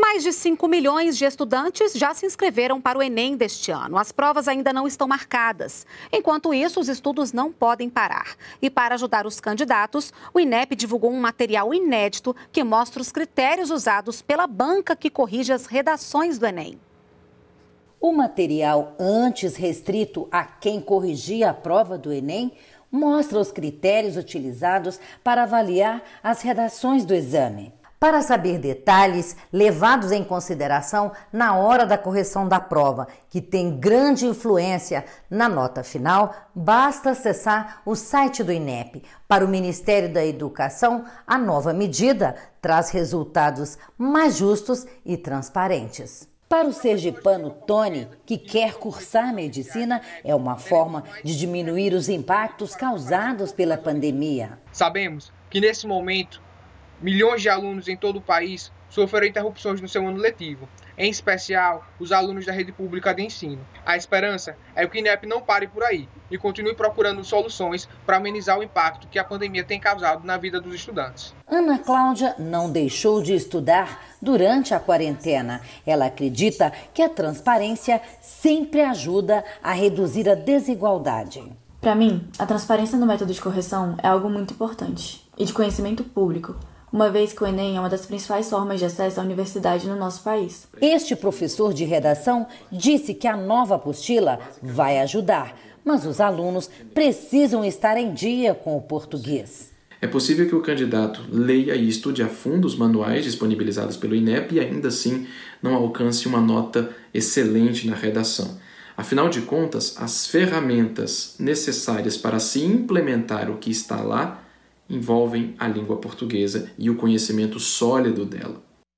Mais de 5 milhões de estudantes já se inscreveram para o Enem deste ano. As provas ainda não estão marcadas. Enquanto isso, os estudos não podem parar. E para ajudar os candidatos, o INEP divulgou um material inédito que mostra os critérios usados pela banca que corrige as redações do Enem. O material, antes restrito a quem corrigia a prova do Enem, mostra os critérios utilizados para avaliar as redações do exame para saber detalhes levados em consideração na hora da correção da prova, que tem grande influência na nota final, basta acessar o site do INEP. Para o Ministério da Educação, a nova medida traz resultados mais justos e transparentes. Para o sergipano Tony, que quer cursar medicina, é uma forma de diminuir os impactos causados pela pandemia. Sabemos que nesse momento Milhões de alunos em todo o país sofreram interrupções no seu ano letivo, em especial os alunos da rede pública de ensino. A esperança é que o INEP não pare por aí e continue procurando soluções para amenizar o impacto que a pandemia tem causado na vida dos estudantes. Ana Cláudia não deixou de estudar durante a quarentena. Ela acredita que a transparência sempre ajuda a reduzir a desigualdade. Para mim, a transparência no método de correção é algo muito importante e de conhecimento público uma vez que o Enem é uma das principais formas de acesso à universidade no nosso país. Este professor de redação disse que a nova apostila vai ajudar, mas os alunos precisam estar em dia com o português. É possível que o candidato leia e estude a fundo os manuais disponibilizados pelo INEP e ainda assim não alcance uma nota excelente na redação. Afinal de contas, as ferramentas necessárias para se implementar o que está lá envolvem a língua portuguesa e o conhecimento sólido dela.